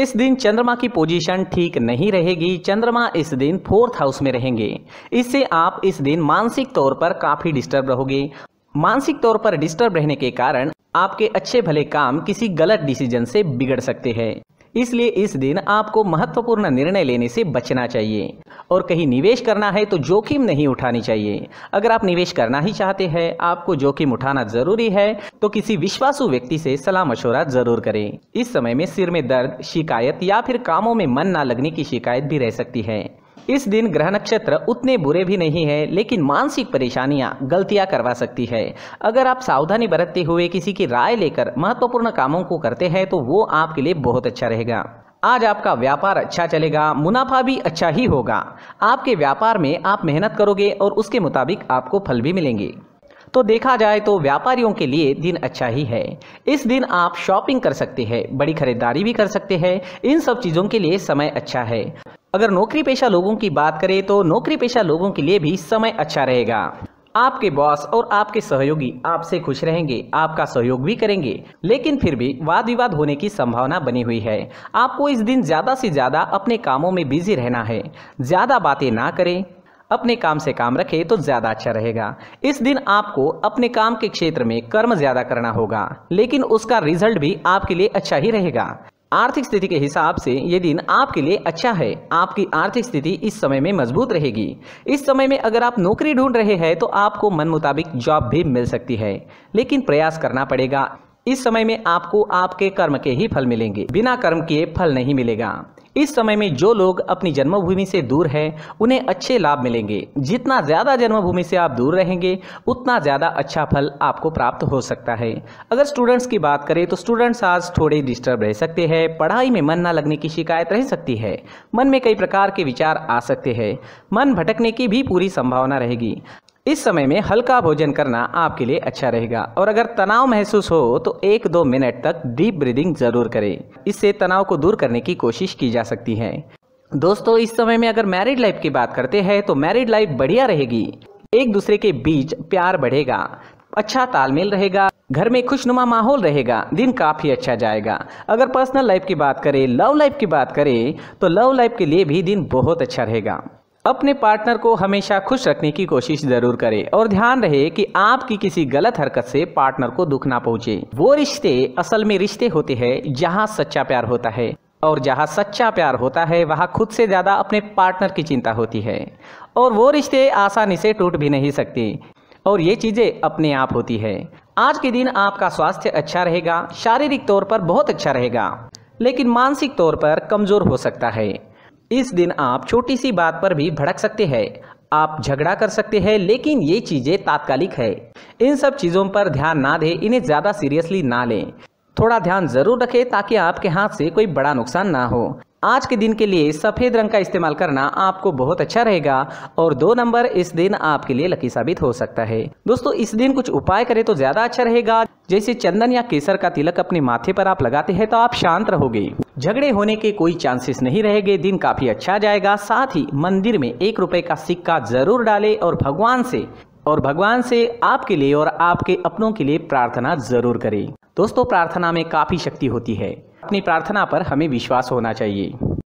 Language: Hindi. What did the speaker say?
इस दिन चंद्रमा की पोजीशन ठीक नहीं रहेगी चंद्रमा इस दिन फोर्थ हाउस में रहेंगे इससे आप इस दिन मानसिक तौर पर काफ़ी डिस्टर्ब रहोगे मानसिक तौर पर डिस्टर्ब रहने के कारण आपके अच्छे भले काम किसी गलत डिसीजन से बिगड़ सकते हैं इसलिए इस दिन आपको महत्वपूर्ण निर्णय लेने से बचना चाहिए और कहीं निवेश करना है तो जोखिम नहीं उठानी चाहिए अगर आप निवेश करना ही चाहते हैं आपको जोखिम उठाना जरूरी है तो किसी विश्वासु व्यक्ति से सलाह मशवरा जरूर करें इस समय में सिर में दर्द शिकायत या फिर कामों में मन ना लगने की शिकायत भी रह सकती है इस दिन ग्रह नक्षत्र उतने बुरे भी नहीं है लेकिन मानसिक परेशानियां गलतियां करवा सकती है अगर आप सावधानी बरतते हुए किसी की राय लेकर महत्वपूर्ण कामों को करते हैं तो वो आपके लिए बहुत अच्छा रहेगा आज आपका व्यापार अच्छा चलेगा मुनाफा भी अच्छा ही होगा आपके व्यापार में आप मेहनत करोगे और उसके मुताबिक आपको फल भी मिलेंगे तो देखा जाए तो व्यापारियों के लिए दिन अच्छा ही है इस दिन आप शॉपिंग कर सकते हैं बड़ी खरीदारी भी कर सकते हैं इन सब चीज़ों के लिए समय अच्छा है अगर नौकरी पेशा लोगों की बात करें तो नौकरी पेशा लोगों के लिए भी समय अच्छा रहेगा आपके बॉस और आपके सहयोगी आपसे खुश रहेंगे आपका सहयोग भी करेंगे लेकिन फिर भी वाद विवाद होने की संभावना बनी हुई है आपको इस दिन ज़्यादा से ज़्यादा अपने कामों में बिजी रहना है ज़्यादा बातें ना करें अपने काम से काम रखें तो ज़्यादा अच्छा रहेगा इस दिन आपको अपने काम के क्षेत्र में कर्म ज़्यादा करना होगा लेकिन उसका रिजल्ट भी आपके लिए अच्छा ही रहेगा आर्थिक स्थिति के हिसाब से ये दिन आपके लिए अच्छा है आपकी आर्थिक स्थिति इस समय में मजबूत रहेगी इस समय में अगर आप नौकरी ढूंढ रहे हैं तो आपको मन मुताबिक जॉब भी मिल सकती है लेकिन प्रयास करना पड़ेगा इस समय में आपको आपके कर्म के ही फल मिलेंगे बिना कर्म किए फल नहीं मिलेगा इस समय में जो लोग अपनी जन्मभूमि से दूर हैं उन्हें अच्छे लाभ मिलेंगे जितना ज़्यादा जन्मभूमि से आप दूर रहेंगे उतना ज़्यादा अच्छा फल आपको प्राप्त हो सकता है अगर स्टूडेंट्स की बात करें तो स्टूडेंट्स आज थोड़े डिस्टर्ब रह सकते हैं पढ़ाई में मन न लगने की शिकायत रह सकती है मन में कई प्रकार के विचार आ सकते हैं मन भटकने की भी पूरी संभावना रहेगी इस समय में हल्का भोजन करना आपके लिए अच्छा रहेगा और अगर तनाव महसूस हो तो एक दो मिनट तक डीप ब्रीदिंग जरूर करें इससे तनाव को दूर करने की कोशिश की जा सकती है दोस्तों इस समय में अगर मैरिड लाइफ की बात करते हैं तो मैरिड लाइफ बढ़िया रहेगी एक दूसरे के बीच प्यार बढ़ेगा अच्छा तालमेल रहेगा घर में खुशनुमा माहौल रहेगा दिन काफ़ी अच्छा जाएगा अगर पर्सनल लाइफ की बात करें लव लाइफ की बात करें तो लव लाइफ के लिए भी दिन बहुत अच्छा रहेगा अपने पार्टनर को हमेशा खुश रखने की कोशिश जरूर करें और ध्यान रहे कि आपकी किसी गलत हरकत से पार्टनर को दुख ना पहुंचे वो रिश्ते असल में रिश्ते होते हैं जहां सच्चा प्यार होता है और जहां सच्चा प्यार होता है वहां खुद से ज़्यादा अपने पार्टनर की चिंता होती है और वो रिश्ते आसानी से टूट भी नहीं सकते और ये चीज़ें अपने आप होती है आज के दिन आपका स्वास्थ्य अच्छा रहेगा शारीरिक तौर पर बहुत अच्छा रहेगा लेकिन मानसिक तौर पर कमज़ोर हो सकता है इस दिन आप छोटी सी बात पर भी भड़क सकते हैं आप झगड़ा कर सकते हैं लेकिन ये चीज़ें तात्कालिक है इन सब चीज़ों पर ध्यान ना दें इन्हें ज़्यादा सीरियसली ना लें थोड़ा ध्यान ज़रूर रखें ताकि आपके हाथ से कोई बड़ा नुकसान ना हो आज के दिन के लिए सफ़ेद रंग का इस्तेमाल करना आपको बहुत अच्छा रहेगा और दो नंबर इस दिन आपके लिए लकी साबित हो सकता है दोस्तों इस दिन कुछ उपाय करें तो ज़्यादा अच्छा रहेगा जैसे चंदन या केसर का तिलक अपने माथे पर आप लगाते हैं तो आप शांत रहोगे झगड़े होने के कोई चांसेस नहीं रहेंगे दिन काफ़ी अच्छा जाएगा साथ ही मंदिर में एक रुपये का सिक्का ज़रूर डाले और भगवान से और भगवान से आपके लिए और आपके अपनों के लिए प्रार्थना ज़रूर करें दोस्तों प्रार्थना में काफ़ी शक्ति होती है अपनी प्रार्थना पर हमें विश्वास होना चाहिए